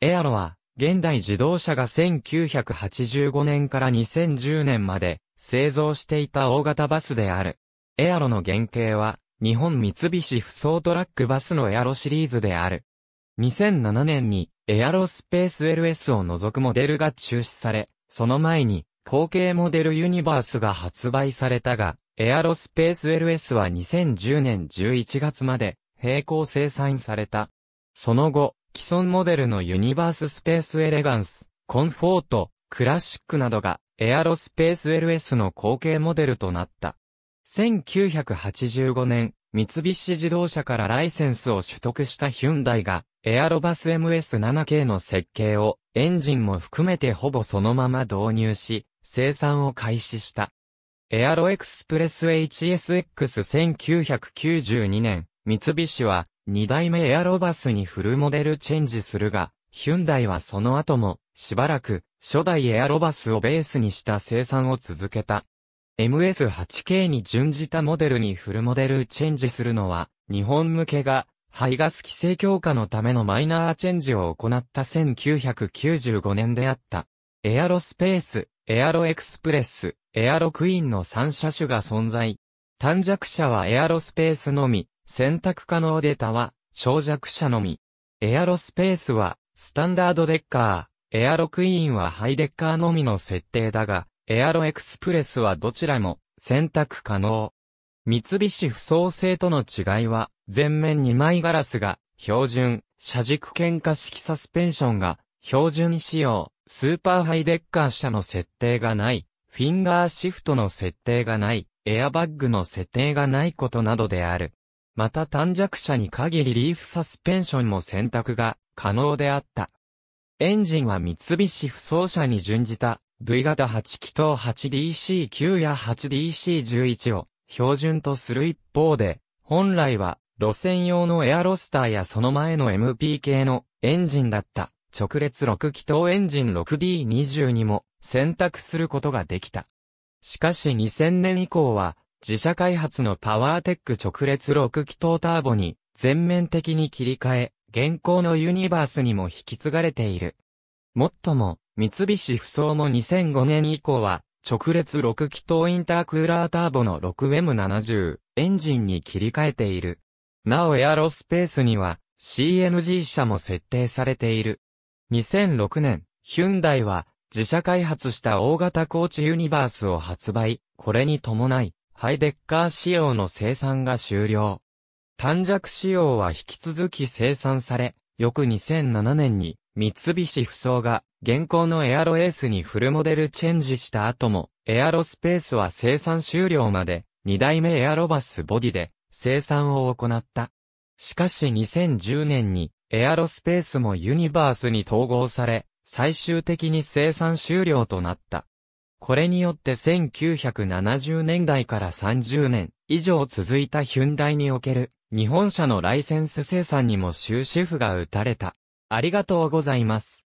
エアロは、現代自動車が1985年から2010年まで製造していた大型バスである。エアロの原型は、日本三菱不走トラックバスのエアロシリーズである。2007年に、エアロスペース LS を除くモデルが中止され、その前に、後継モデルユニバースが発売されたが、エアロスペース LS は2010年11月まで並行生産された。その後、既存モデルのユニバーススペースエレガンス、コンフォート、クラシックなどがエアロスペース LS の後継モデルとなった。1985年、三菱自動車からライセンスを取得したヒュンダイが、エアロバス MS7K の設計を、エンジンも含めてほぼそのまま導入し、生産を開始した。エアロエクスプレス HSX1992 年、三菱は、2代目エアロバスにフルモデルチェンジするが、ヒュンダイはその後も、しばらく、初代エアロバスをベースにした生産を続けた。MS8K に準じたモデルにフルモデルチェンジするのは、日本向けが、排ガス規制強化のためのマイナーチェンジを行った1995年であった。エアロスペース、エアロエクスプレス、エアロクイーンの3車種が存在。短弱車はエアロスペースのみ、選択可能データは、長弱者のみ。エアロスペースは、スタンダードデッカー、エアロクイーンはハイデッカーのみの設定だが、エアロエクスプレスはどちらも、選択可能。三菱不創性との違いは、前面2枚ガラスが、標準、車軸喧嘩式サスペンションが、標準仕様、スーパーハイデッカー車の設定がない、フィンガーシフトの設定がない、エアバッグの設定がないことなどである。また短弱車に限りリーフサスペンションも選択が可能であった。エンジンは三菱不走車に準じた V 型8気筒 8DC9 や 8DC11 を標準とする一方で、本来は路線用のエアロスターやその前の MP 系のエンジンだった直列6気筒エンジン6 d 2にも選択することができた。しかし2000年以降は自社開発のパワーテック直列6気筒ターボに全面的に切り替え、現行のユニバースにも引き継がれている。もっとも、三菱不走も2005年以降は、直列6気筒インタークーラーターボの 6M70 エンジンに切り替えている。なおエアロスペースには CNG 車も設定されている。2006年、ヒュンダイは自社開発した大型コーチユニバースを発売。これに伴い、ハイデッカー仕様の生産が終了。短尺仕様は引き続き生産され、翌2007年に三菱不走が現行のエアロエースにフルモデルチェンジした後も、エアロスペースは生産終了まで2代目エアロバスボディで生産を行った。しかし2010年にエアロスペースもユニバースに統合され、最終的に生産終了となった。これによって1970年代から30年以上続いたヒュンダイにおける日本車のライセンス生産にも終止符が打たれた。ありがとうございます。